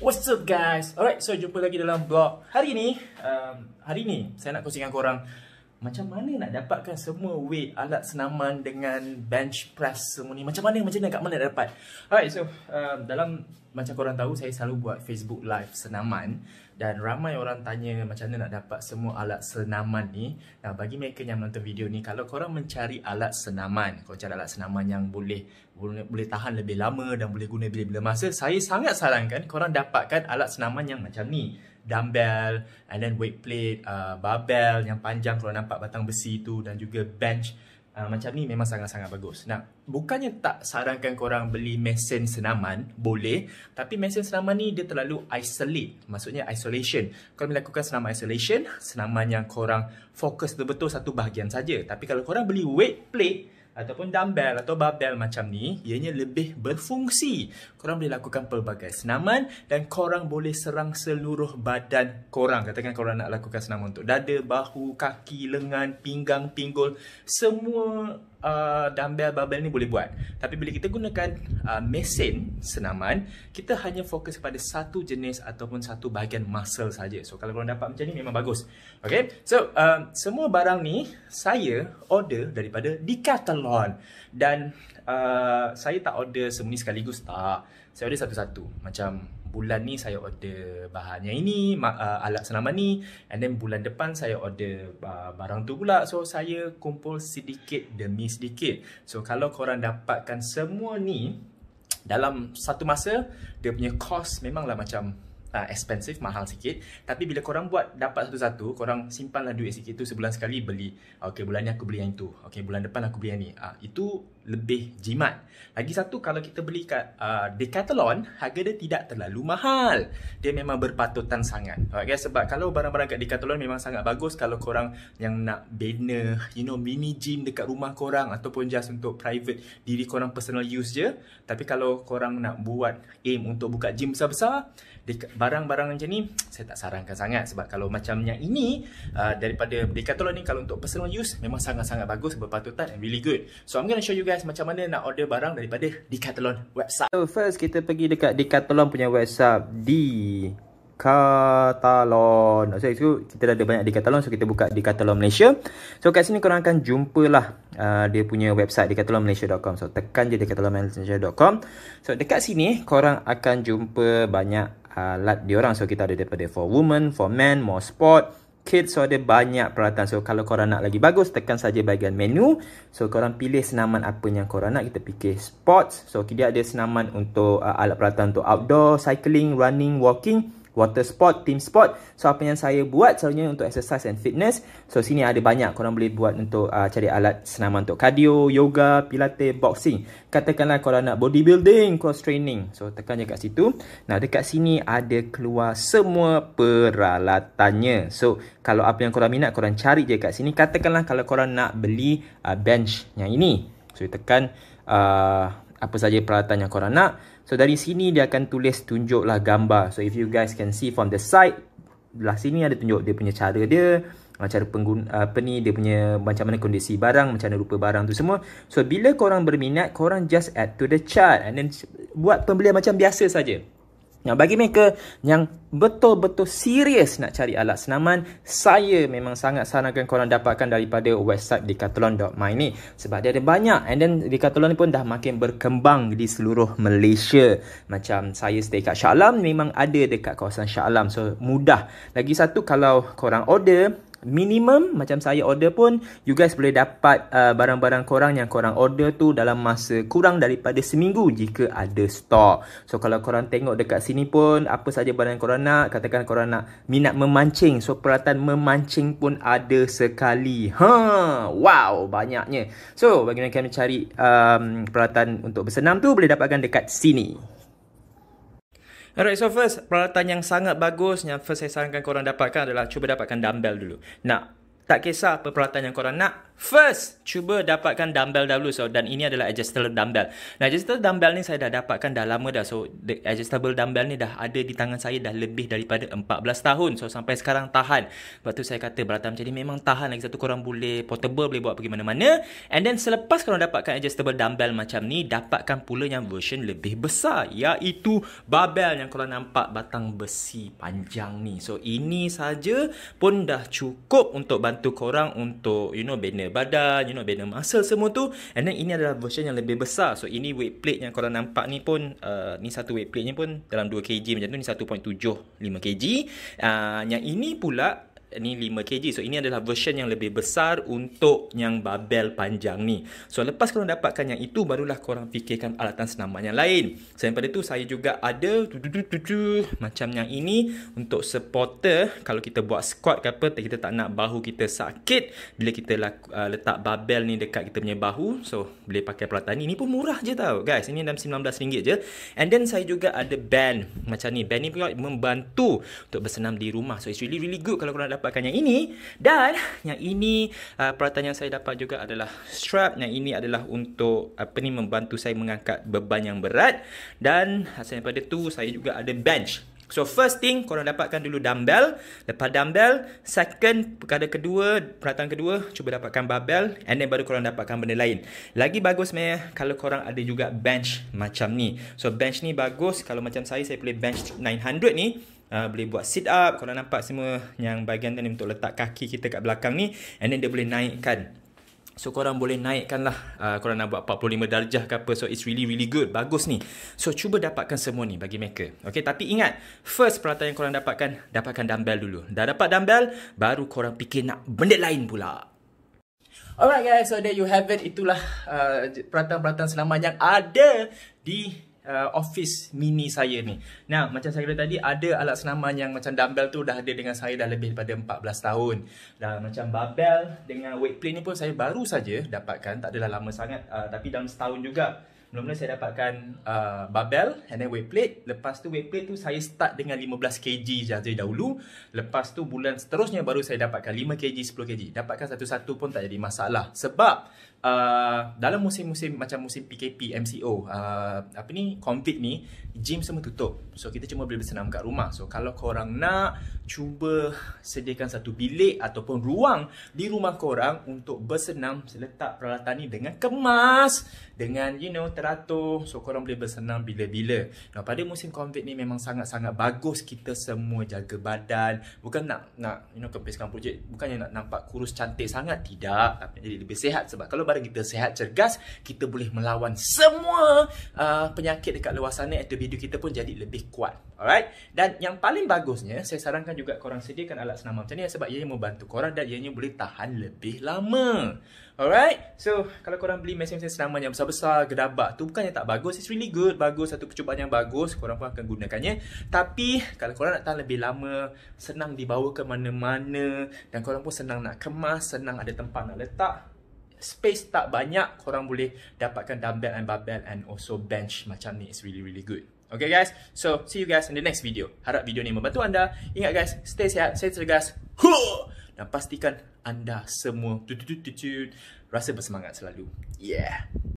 What's up guys? Alright, so jumpa lagi dalam vlog Hari ni, um, hari ni saya nak kongsikan korang Macam mana nak dapatkan semua weight alat senaman dengan bench press semua ni Macam mana, macam mana, kat mana dapat Alright, so um, dalam macam korang tahu saya selalu buat Facebook live senaman dan ramai orang tanya macam mana nak dapat semua alat senaman ni. Nah, bagi mereka yang menonton video ni, kalau korang mencari alat senaman, kalau cari alat senaman yang boleh boleh tahan lebih lama dan boleh guna bila-bila masa, saya sangat sarankan korang dapatkan alat senaman yang macam ni. Dumbbell and then weight plate, uh, barbell yang panjang kalau nampak batang besi tu dan juga bench Uh, macam ni memang sangat-sangat bagus. Nah, bukannya tak sarankan korang beli mesin senaman, boleh. Tapi mesin senaman ni dia terlalu isolate. Maksudnya isolation. Kalau melakukan senaman isolation, senaman yang korang fokus betul-betul satu bahagian saja. Tapi kalau korang beli weight plate, ataupun dumbbell atau barbell macam ni ianya lebih berfungsi. Korang boleh lakukan pelbagai senaman dan korang boleh serang seluruh badan korang. Katakan korang nak lakukan senaman untuk dada, bahu, kaki, lengan, pinggang, pinggul, semua Uh, dumbbell barbell ni boleh buat. Tapi bila kita gunakan uh, mesin senaman, kita hanya fokus kepada satu jenis ataupun satu bahagian muscle saja. So kalau korang dapat macam ni memang bagus. Okay, so uh, semua barang ni saya order daripada Decathlon. Dan uh, saya tak order semua ni sekaligus, tak. Saya order satu-satu. Macam bulan ni saya order bahan yang ini uh, alat senaman ni and then bulan depan saya order uh, barang tu pula so saya kumpul sedikit demi sedikit so kalau korang dapatkan semua ni dalam satu masa dia punya cost memanglah macam uh, expensive, mahal sikit. Tapi bila korang buat dapat satu-satu, korang simpanlah duit sikit tu sebulan sekali beli. Okey, bulan ni aku beli yang tu, Okey, bulan depan aku beli yang ni. Uh, itu lebih jimat. Lagi satu, kalau kita beli kat uh, Decathlon, harga dia tidak terlalu mahal. Dia memang berpatutan sangat. Okay, sebab kalau barang-barang kat Decathlon memang sangat bagus kalau korang yang nak banner, you know, mini gym dekat rumah korang ataupun just untuk private diri korang personal use je. Tapi kalau korang nak buat aim untuk buka gym besar-besar, barang-barang macam ni saya tak sarankan sangat sebab kalau macam yang ini uh, daripada Decathlon ni kalau untuk personal use memang sangat-sangat bagus berpatutan and really good. So I'm going to show you guys macam mana nak order barang daripada Decathlon website. So first kita pergi dekat Decathlon punya website di Decathlon so, so kita dah ada banyak di Decathlon So kita buka di Decathlon Malaysia So kat sini korang akan jumpa lah uh, Dia punya website di decathlonmalaysia.com So tekan je decathlonmalaysia.com So dekat sini korang akan jumpa banyak alat ah, uh, diorang so kita ada daripada for women for men more sport kids so ada banyak peralatan so kalau korang nak lagi bagus tekan saja bahagian menu so korang pilih senaman apa yang korang nak kita pilih sports so dia ada senaman untuk uh, alat peralatan untuk outdoor cycling running walking water sport, team sport. So apa yang saya buat selalunya untuk exercise and fitness. So sini ada banyak korang boleh buat untuk uh, cari alat senaman untuk cardio, yoga, pilates, boxing. Katakanlah korang nak bodybuilding, cross training. So tekan je kat situ. Nah dekat sini ada keluar semua peralatannya. So kalau apa yang korang minat korang cari je kat sini. Katakanlah kalau korang nak beli uh, bench yang ini. So tekan uh, apa saja peralatan yang korang nak. So dari sini dia akan tulis tunjuklah gambar. So if you guys can see from the side, belah sini ada tunjuk dia punya cara dia, ah, cara pengguna, ah, apa ni, dia punya macam mana kondisi barang, macam mana rupa barang tu semua. So bila korang berminat, korang just add to the chart and then buat pembelian macam biasa saja. Nah, bagi mereka yang betul-betul serius nak cari alat senaman, saya memang sangat sarankan korang dapatkan daripada website decathlon.my ni. Sebab dia ada banyak and then decathlon ni pun dah makin berkembang di seluruh Malaysia. Macam saya stay kat Shah Alam, memang ada dekat kawasan Shah Alam. So, mudah. Lagi satu, kalau korang order, minimum macam saya order pun you guys boleh dapat uh, barang-barang korang yang korang order tu dalam masa kurang daripada seminggu jika ada stok. So kalau korang tengok dekat sini pun apa saja barang yang korang nak, katakan korang nak minat memancing, so peralatan memancing pun ada sekali. Ha, wow, banyaknya. So bagi yang nak cari um, peralatan untuk bersenam tu boleh dapatkan dekat sini. Alright, so first, peralatan yang sangat bagus yang first saya sarankan korang dapatkan adalah cuba dapatkan dumbbell dulu. Nak tak kisah apa peralatan yang korang nak. First, cuba dapatkan dumbbell dahulu. So, dan ini adalah adjustable dumbbell. Nah, adjustable dumbbell ni saya dah dapatkan dah lama dah. So, the adjustable dumbbell ni dah ada di tangan saya dah lebih daripada 14 tahun. So, sampai sekarang tahan. Sebab tu saya kata peralatan macam ni memang tahan. Lagi satu korang boleh portable, boleh buat pergi mana-mana. And then, selepas korang dapatkan adjustable dumbbell macam ni, dapatkan pula yang version lebih besar. Iaitu barbell yang korang nampak batang besi panjang ni. So, ini saja pun dah cukup untuk bantu membantu korang untuk you know bina badan, you know bina muscle semua tu. And then ini adalah version yang lebih besar. So ini weight plate yang korang nampak ni pun uh, ni satu weight plate ni pun dalam 2 kg macam tu ni 1.75 kg. Uh, yang ini pula ni 5kg. So ini adalah version yang lebih besar untuk yang babel panjang ni. So lepas korang dapatkan yang itu barulah korang fikirkan alatan senaman yang lain. Selain pada tu saya juga ada tu tu tu tu tu macam yang ini untuk supporter kalau kita buat squat ke apa kita tak nak bahu kita sakit bila kita uh, letak babel ni dekat kita punya bahu. So boleh pakai peralatan ni. Ini pun murah je tau guys. Ini dalam RM19 je. And then saya juga ada band macam ni. Band ni pun membantu untuk bersenam di rumah. So it's really really good kalau korang dapat dapatkan yang ini dan yang ini uh, peralatan yang saya dapat juga adalah strap yang ini adalah untuk apa ni membantu saya mengangkat beban yang berat dan uh, selain daripada tu saya juga ada bench So first thing korang dapatkan dulu dumbbell Lepas dumbbell Second perkara kedua Peralatan kedua Cuba dapatkan barbell And then baru korang dapatkan benda lain Lagi bagus sebenarnya Kalau korang ada juga bench macam ni So bench ni bagus Kalau macam saya Saya boleh bench 900 ni Ah, boleh buat sit up Kalau nampak semua yang bahagian tu untuk letak kaki kita kat belakang ni And then dia boleh naikkan So korang boleh naikkan lah uh, ah, Korang nak buat 45 darjah ke apa So it's really really good Bagus ni So cuba dapatkan semua ni bagi mereka Okay tapi ingat First peralatan yang korang dapatkan Dapatkan dumbbell dulu Dah dapat dumbbell Baru korang fikir nak benda lain pula Alright guys, so there you have it. Itulah uh, ah, peratan-peratan selamat yang ada di uh, office mini saya ni. Nah, macam saya kata tadi ada alat senaman yang macam dumbbell tu dah ada dengan saya dah lebih daripada 14 tahun. Dan macam barbell dengan weight plate ni pun saya baru saja dapatkan, tak adalah lama sangat uh, tapi dalam setahun juga. Mula-mula saya dapatkan uh, barbell and then weight plate. Lepas tu weight plate tu saya start dengan 15 kg jadi dahulu. Lepas tu bulan seterusnya baru saya dapatkan 5 kg, 10 kg. Dapatkan satu-satu pun tak jadi masalah. Sebab uh, dalam musim-musim macam musim PKP, MCO, uh, apa ni, COVID ni, gym semua tutup. So kita cuma boleh bersenam kat rumah. So kalau korang nak cuba sediakan satu bilik ataupun ruang di rumah korang untuk bersenam, letak peralatan ni dengan kemas, dengan you know, teratur So korang boleh bersenang bila-bila Nah pada musim COVID ni memang sangat-sangat bagus Kita semua jaga badan Bukan nak, nak you know, kepiskan projek Bukannya nak nampak kurus cantik sangat Tidak Tapi jadi lebih sehat Sebab kalau badan kita sehat cergas Kita boleh melawan semua uh, penyakit dekat luar sana Individu kita pun jadi lebih kuat Alright Dan yang paling bagusnya Saya sarankan juga korang sediakan alat senama macam ni Sebab ianya membantu korang Dan ianya boleh tahan lebih lama Alright, so kalau korang beli mesin-mesin senaman yang besar-besar, gedabak tu bukannya tak bagus, it's really good, bagus, satu percubaan yang bagus, korang pun akan gunakannya. Tapi kalau korang nak tahan lebih lama, senang dibawa ke mana-mana dan korang pun senang nak kemas, senang ada tempat nak letak, space tak banyak, korang boleh dapatkan dumbbell and barbell and also bench macam ni, it's really really good. Okay guys, so see you guys in the next video. Harap video ni membantu anda. Ingat guys, stay sehat, stay tegas. Huh! dan pastikan anda semua tu tu tu tu rasa bersemangat selalu. Yeah.